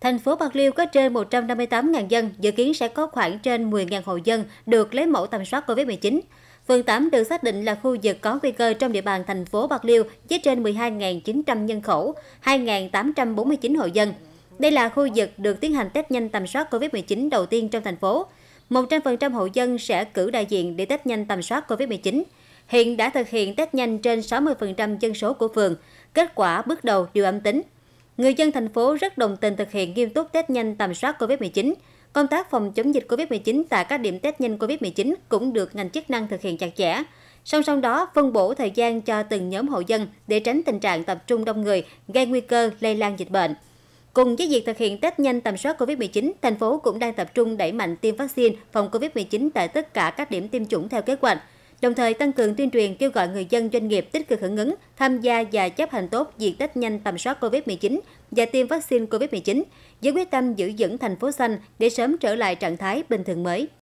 Thành phố Bạc Liêu có trên 158.000 dân, dự kiến sẽ có khoảng trên 10.000 hộ dân được lấy mẫu tầm soát COVID-19. Phường 8 được xác định là khu vực có nguy cơ trong địa bàn thành phố Bạc Liêu với trên 12.900 nhân khẩu, 2.849 hộ dân. Đây là khu vực được tiến hành test nhanh tầm soát COVID-19 đầu tiên trong thành phố. 100% hộ dân sẽ cử đại diện để test nhanh tầm soát COVID-19. Hiện đã thực hiện test nhanh trên 60% dân số của phường. Kết quả bước đầu đều âm tính. Người dân thành phố rất đồng tình thực hiện nghiêm túc test nhanh tầm soát COVID-19. Công tác phòng chống dịch COVID-19 tại các điểm test nhanh COVID-19 cũng được ngành chức năng thực hiện chặt chẽ. Song song đó, phân bổ thời gian cho từng nhóm hộ dân để tránh tình trạng tập trung đông người gây nguy cơ lây lan dịch bệnh. Cùng với việc thực hiện test nhanh tầm soát COVID-19, thành phố cũng đang tập trung đẩy mạnh tiêm vaccine phòng COVID-19 tại tất cả các điểm tiêm chủng theo kế hoạch đồng thời tăng cường tuyên truyền kêu gọi người dân doanh nghiệp tích cực hưởng ứng, tham gia và chấp hành tốt việc test nhanh tầm soát COVID-19 và tiêm vaccine COVID-19, với quyết tâm giữ vững thành phố xanh để sớm trở lại trạng thái bình thường mới.